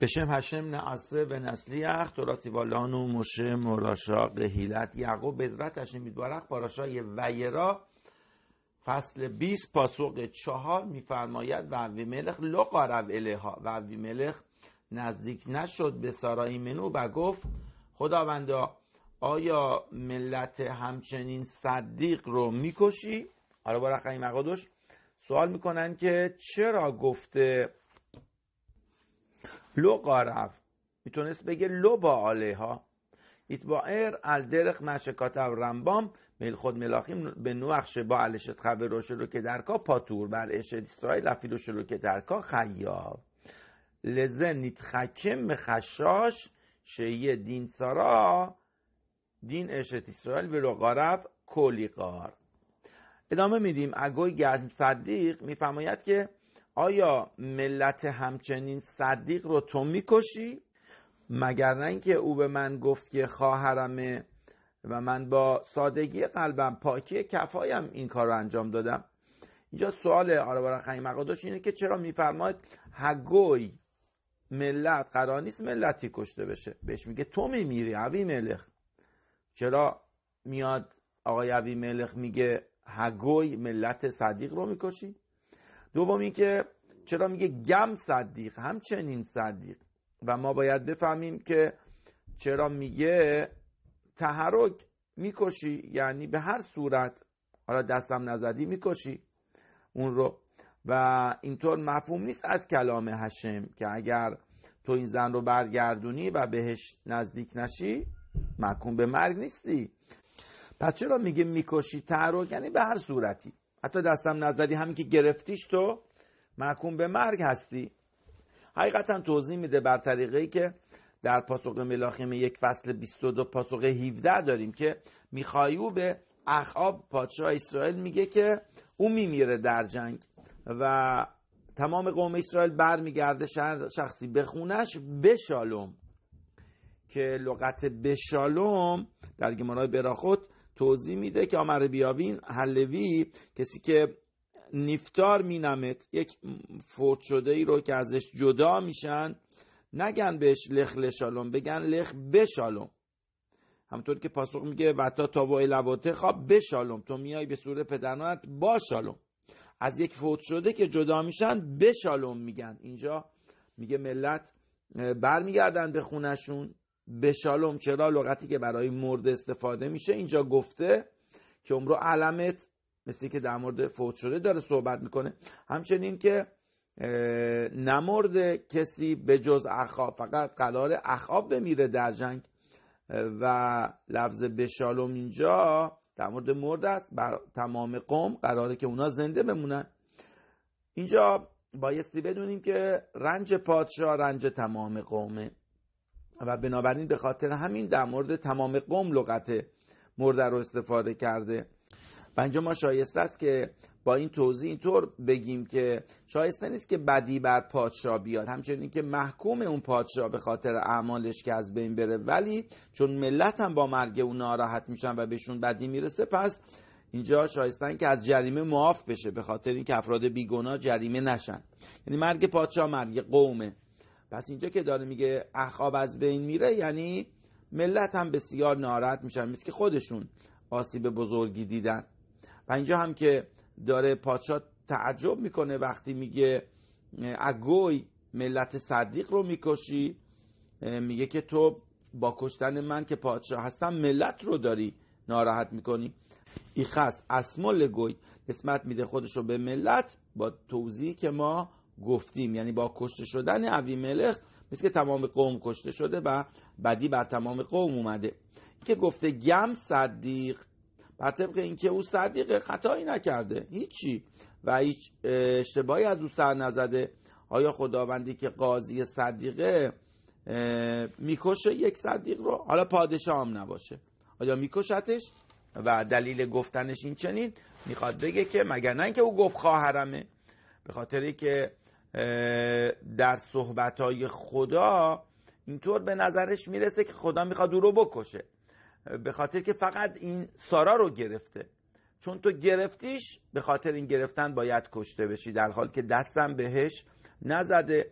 به و נעשה و תורתי و مشه مراشا قهیلت یعقوب بزرت هشم میدبارخ پاراشای ویرا فصل 20 پاسوق چهار میفرماید و اوی ملخ لقارب الها و اوی ملخ نزدیک نشد به سارای منو و گفت خداوندا آیا ملت همچنین صدیق رو میکشی؟ حالا برخی مقادش سوال میکنن که چرا گفته لو میتونست بگه لو با ال درخ الدرخ و رمبام میل خود ملاخیم به نوخش با علشت خبر شلو که درکا پاتور بر اشت اسرائیل افیل رو شلو که درکا خیاب لزه نیتخکم خشاش شیه دین سارا دین اشت اسرائیل به کلی قار ادامه میدیم اگوی گرم صدیق میفرماید که آیا ملت همچنین صدیق رو تو میکشی مگر نه اینکه او به من گفت که خواهرمه و من با سادگی قلبم پاکی کفایم این کار رو انجام دادم اینجا سوال آرابار خیلی مقادش اینه که چرا میفرماید هگوی ملت قرار نیست ملتی کشته بشه بهش میگه تو میمیری عوی ملخ چرا میاد آقای عوی ملخ میگه هگوی ملت صدیق رو میکشی این که چرا میگه گم صدیق همچنین صدیق و ما باید بفهمیم که چرا میگه تحرک میکشی یعنی به هر صورت حالا دستم نزدی میکشی اون رو و اینطور مفهوم نیست از کلام هشم که اگر تو این زن رو برگردونی و بهش نزدیک نشی محکوم به مرگ نیستی پس چرا میگه میکشی تحرک یعنی به هر صورتی حتی دستم نزدی همین که گرفتیش تو محکوم به مرگ هستی حقیقتا توضیح میده بر طریقه ای که در پاسخ ملاخیم یک فصل 22 پاسخ 17 داریم که میخایو به اخاب پادشاه اسرائیل میگه که او میمیره در جنگ و تمام قوم اسرائیل برمیگرده شخصی به خونش به که لغت به در گمارای براخوت توضیح میده که آمر بیاوین حلوی کسی که نیفتار مینمت یک فوت شده ای رو که ازش جدا میشن نگن بهش لخ لشالوم بگن لخ بشالوم همطور که پاسخ میگه وتا تا و الواته خواب بشالوم تو میای به صورت پدرانت با از یک فوت شده که جدا میشن بشالوم میگن اینجا میگه ملت برمیگردن به خونشون به چرا لغتی که برای مرد استفاده میشه اینجا گفته که عمرو علمت مثل که در مورد فوت شده داره صحبت میکنه همچنین که نمرد کسی به جز اخاب فقط قرار اخاب بمیره در جنگ و لفظ بشالوم اینجا در مورد مرد است بر تمام قوم قراره که اونا زنده بمونن اینجا بایستی بدونیم که رنج پادشاه رنج تمام قومه و بنابراین به خاطر همین در مورد تمام قوم لغت مرده رو استفاده کرده و اینجا ما شایسته است که با این توضیح اینطور بگیم که شایسته نیست که بدی بر پادشاه بیاد همچنین که محکوم اون پادشاه به خاطر اعمالش که از بین بره ولی چون ملت هم با مرگ او ناراحت میشن و بهشون بدی میرسه پس اینجا شایستن که از جریمه معاف بشه به خاطر اینکه افراد بیگنا جریمه نشن یعنی مرگ پادشاه مرگ قومه پس اینجا که داره میگه اخاب از بین میره یعنی ملت هم بسیار ناراحت میشن مثل که خودشون آسیب بزرگی دیدن و اینجا هم که داره پادشاه تعجب میکنه وقتی میگه اگوی ملت صدیق رو میکشی میگه که تو با کشتن من که پادشاه هستم ملت رو داری ناراحت میکنی ایخس اسمال گوی نسبت میده خودش رو به ملت با توضیحی که ما گفتیم یعنی با کشته شدن عوی ملخ مثل که تمام قوم کشته شده و بدی بر تمام قوم اومده که گفته گم صدیق بر طبق اینکه او صدیقه خطایی نکرده هیچی و هیچ اشتباهی از او سر نزده آیا خداوندی که قاضی صدیقه میکشه یک صدیق رو حالا پادشاه هم نباشه آیا میکشتش و دلیل گفتنش این چنین میخواد بگه که مگر نه اینکه او گفت خواهرمه به خاطری که در صحبتهای خدا اینطور به نظرش میرسه که خدا میخواد او رو بکشه به خاطر که فقط این سارا رو گرفته چون تو گرفتیش به خاطر این گرفتن باید کشته بشی در حال که دستم بهش نزده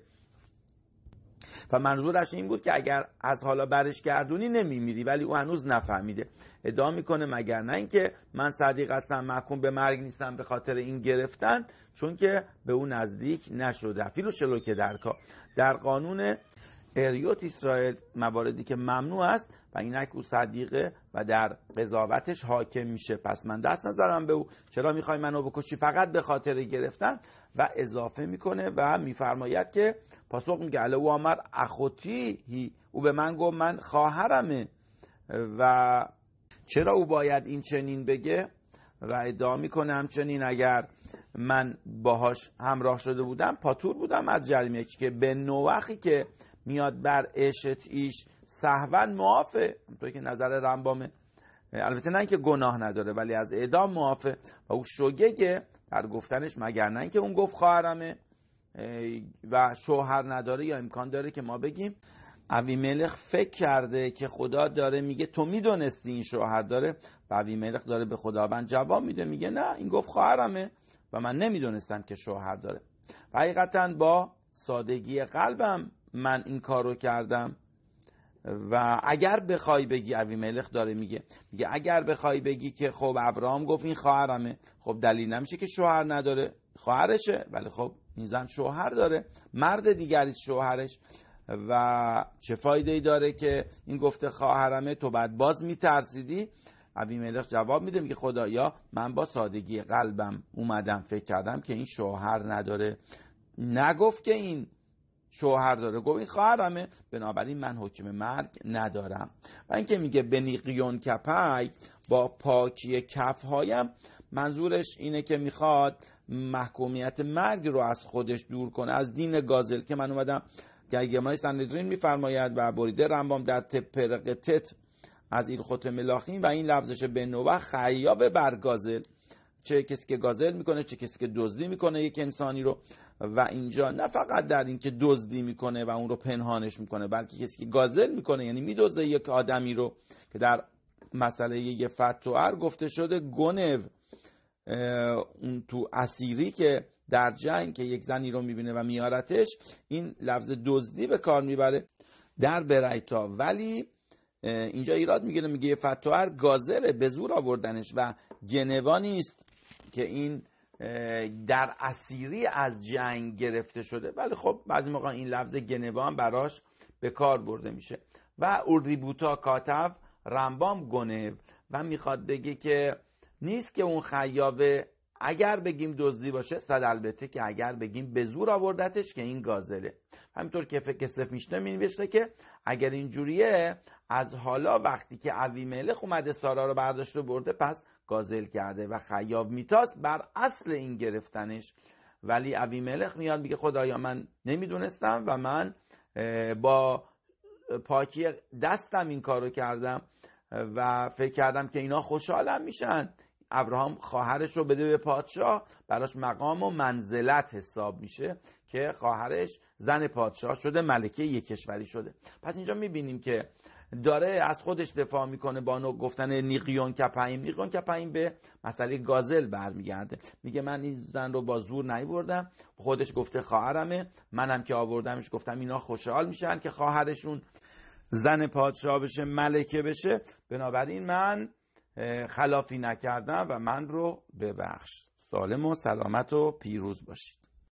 و منظورش این بود که اگر از حالا برش گردونی نمیمیری ولی او هنوز نفهمیده ادعا میکنه مگر نه اینکه من صدیق هستم محکوم به مرگ نیستم به خاطر این گرفتن چون که به او نزدیک نشده فیلو شلوک درکا در قانون اریوت اسرائیل مواردی که ممنوع است و اینک او صدیقه و در قضاوتش حاکم میشه پس من دست نزدم به او چرا میخوای منو بکشی فقط به خاطر گرفتن و اضافه میکنه و میفرماید که پاسخ میگه او آمر اخوتی او به من گفت من خواهرمه و چرا او باید این چنین بگه و ادعا میکنه همچنین اگر من باهاش همراه شده بودم پاتور بودم از جرمیه که به نوخی که میاد بر اشت ایش سهون معافه تو که نظر رنبامه البته نه که گناه نداره ولی از اعدام معافه و او شگگه در گفتنش مگر نه که اون گفت خواهرمه و شوهر نداره یا امکان داره که ما بگیم ملخ فکر کرده که خدا داره میگه تو میدونستی این شوهر داره و ملخ داره به خداوند جواب میده میگه نه این گفت خواهرمه و من نمیدونستم که شوهر داره و حقیقتا با سادگی قلبم من این کار رو کردم و اگر بخوای بگی اوی ملخ داره میگه میگه اگر بخوای بگی که خب ابراهام گفت این خواهرمه خب دلیل نمیشه که شوهر نداره خواهرشه ولی خب این زن شوهر داره مرد دیگری شوهرش و چه فایده ای داره که این گفته خواهرمه تو بعد باز میترسیدی اوی ملخ جواب میده میگه خدایا من با سادگی قلبم اومدم فکر کردم که این شوهر نداره نگفت که این شوهر داره گفت این خواهرمه بنابراین من حکم مرگ ندارم و اینکه میگه نیقیون کپای با پاکی کفهایم منظورش اینه که میخواد محکومیت مرگ رو از خودش دور کنه از دین گازل که من اومدم گرگمای سندرین میفرماید و بریده رنبام در تپرقتت از ایل خوت ملاخین و این لفظش به نوبه خیاب برگازل چه کسی که گازل میکنه چه کسی که دزدی میکنه یک انسانی رو و اینجا نه فقط در اینکه دزدی میکنه و اون رو پنهانش میکنه بلکه کسی که گازل میکنه یعنی میدزده یک آدمی رو که در مسئله یه فتوار گفته شده گنو اون تو اسیری که در جنگ که یک زنی رو میبینه و میارتش این لفظ دزدی به کار میبره در برایتا ولی اینجا ایراد میگیره میگه فتوار گازل به زور آوردنش و گنوا نیست که این در اسیری از جنگ گرفته شده ولی خب بعضی موقع این لفظ گنوا براش به کار برده میشه و اردیبوتا کاتف رمبام گنو و میخواد بگه که نیست که اون خیابه اگر بگیم دزدی باشه صد البته که اگر بگیم به زور آوردتش که این گازله همینطور که فکر سفیشته می که اگر اینجوریه از حالا وقتی که اوی ملخ اومده سارا رو برداشته برده پس گازل کرده و خیاب میتاس بر اصل این گرفتنش ولی ابی ملخ میاد میگه خدایا من نمیدونستم و من با پاکی دستم این کارو کردم و فکر کردم که اینا خوشحالم میشن ابراهام خواهرش رو بده به پادشاه براش مقام و منزلت حساب میشه که خواهرش زن پادشاه شده ملکه یک کشوری شده پس اینجا میبینیم که داره از خودش دفاع میکنه با نو گفتن نیقیون کپاییم نیقیون کپاییم به مسئله گازل برمیگرده میگه من این زن رو با زور نیوردم خودش گفته خواهرمه منم که آوردمش گفتم اینا خوشحال میشن که خواهرشون زن پادشاه بشه ملکه بشه بنابراین من خلافی نکردم و من رو ببخش سالم و سلامت و پیروز باشید